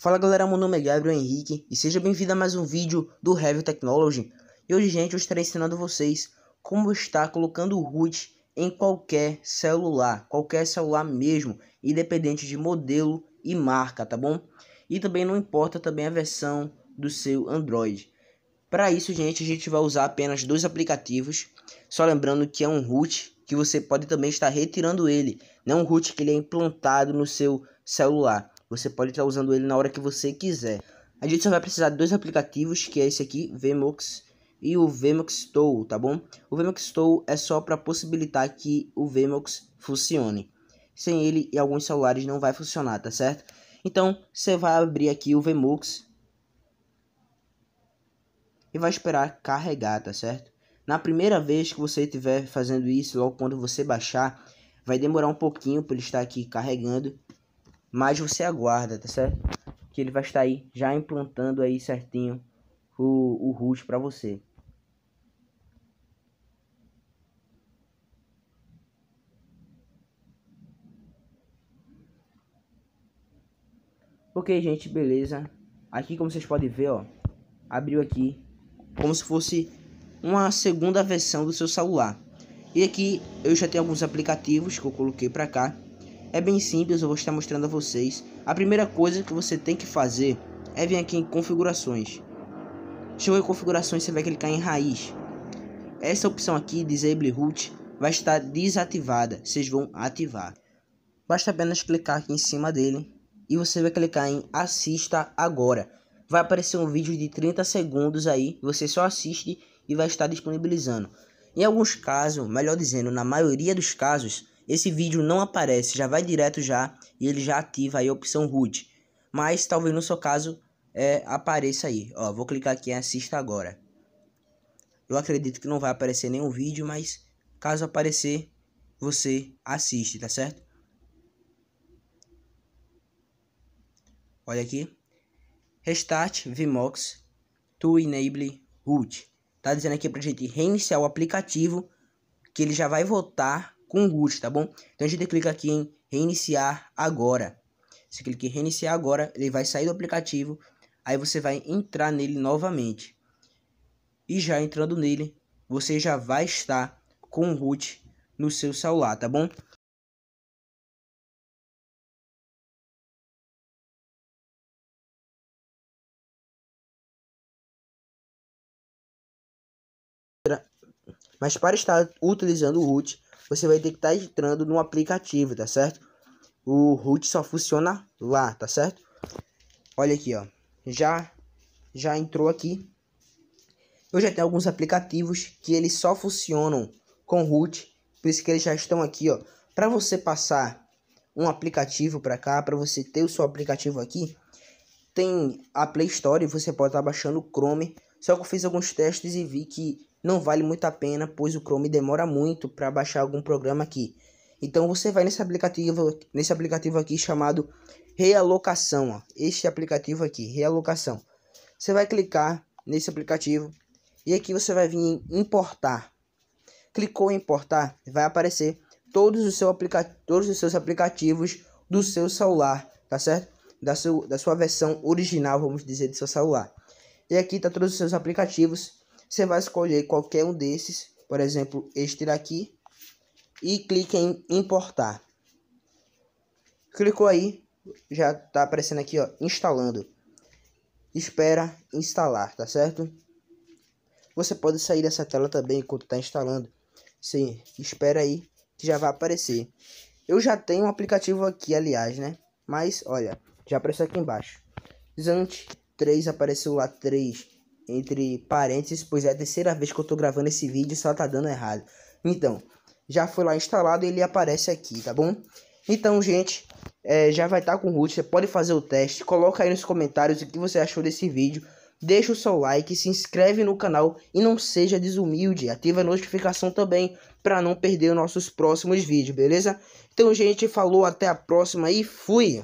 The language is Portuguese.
Fala galera, meu nome é Gabriel Henrique e seja bem-vindo a mais um vídeo do Heavy Technology. E hoje, gente, eu estarei ensinando vocês como está colocando o root em qualquer celular, qualquer celular mesmo, independente de modelo e marca, tá bom? E também não importa também a versão do seu Android. Para isso, gente, a gente vai usar apenas dois aplicativos, só lembrando que é um root que você pode também estar retirando ele, não é um root que ele é implantado no seu celular. Você pode estar usando ele na hora que você quiser. A gente só vai precisar de dois aplicativos, que é esse aqui, Vmux e o Vmux Tool, tá bom? O Vmux Tool é só para possibilitar que o Vmux funcione. Sem ele, em alguns celulares não vai funcionar, tá certo? Então, você vai abrir aqui o Vmux e vai esperar carregar, tá certo? Na primeira vez que você estiver fazendo isso, logo quando você baixar, vai demorar um pouquinho para ele estar aqui carregando mas você aguarda, tá certo? Que ele vai estar aí já implantando aí certinho o, o root para você. Ok, gente, beleza. Aqui, como vocês podem ver, ó, abriu aqui como se fosse uma segunda versão do seu celular. E aqui eu já tenho alguns aplicativos que eu coloquei para cá é bem simples, eu vou estar mostrando a vocês. A primeira coisa que você tem que fazer é vir aqui em configurações. Chegou em configurações, você vai clicar em raiz. Essa opção aqui, Disable Root, vai estar desativada, vocês vão ativar. Basta apenas clicar aqui em cima dele e você vai clicar em assista agora. Vai aparecer um vídeo de 30 segundos aí, você só assiste e vai estar disponibilizando. Em alguns casos, melhor dizendo, na maioria dos casos, esse vídeo não aparece, já vai direto já e ele já ativa aí a opção root. Mas talvez no seu caso é, apareça aí. Ó, vou clicar aqui em assista agora. Eu acredito que não vai aparecer nenhum vídeo, mas caso aparecer, você assiste, tá certo? Olha aqui. Restart Vmox to enable root. Tá dizendo aqui pra gente reiniciar o aplicativo que ele já vai voltar com o root, tá bom? Então a gente clica aqui em reiniciar agora. Você clica em reiniciar agora, ele vai sair do aplicativo, aí você vai entrar nele novamente. E já entrando nele, você já vai estar com o root no seu celular, tá bom? Mas para estar utilizando o root, você vai ter que estar tá entrando no aplicativo, tá certo? O root só funciona lá, tá certo? Olha aqui, ó. Já já entrou aqui. Eu já tenho alguns aplicativos que eles só funcionam com root, por isso que eles já estão aqui, ó. Para você passar um aplicativo para cá, para você ter o seu aplicativo aqui, tem a Play Store e você pode estar tá baixando o Chrome. Só que eu fiz alguns testes e vi que não vale muito a pena, pois o Chrome demora muito para baixar algum programa aqui. Então você vai nesse aplicativo, nesse aplicativo aqui chamado Realocação, ó. este aplicativo aqui, Realocação. Você vai clicar nesse aplicativo e aqui você vai vir em importar. Clicou em importar, vai aparecer todos os, seu aplica todos os seus aplicativos do seu celular, tá certo? Da, seu, da sua versão original, vamos dizer, do seu celular. E aqui tá todos os seus aplicativos você vai escolher qualquer um desses, por exemplo, este daqui, e clique em importar. Clicou aí, já tá aparecendo aqui, ó, instalando. Espera instalar, tá certo? Você pode sair dessa tela também enquanto tá instalando. Sim, espera aí que já vai aparecer. Eu já tenho um aplicativo aqui, aliás, né? Mas, olha, já apareceu aqui embaixo. Zante 3 apareceu lá 3 entre parênteses, pois é a terceira vez que eu tô gravando esse vídeo, só tá dando errado. Então, já foi lá instalado e ele aparece aqui, tá bom? Então, gente, é, já vai estar tá com o root, você pode fazer o teste, coloca aí nos comentários o que você achou desse vídeo, deixa o seu like, se inscreve no canal e não seja desumilde, ativa a notificação também para não perder os nossos próximos vídeos, beleza? Então, gente, falou, até a próxima e fui!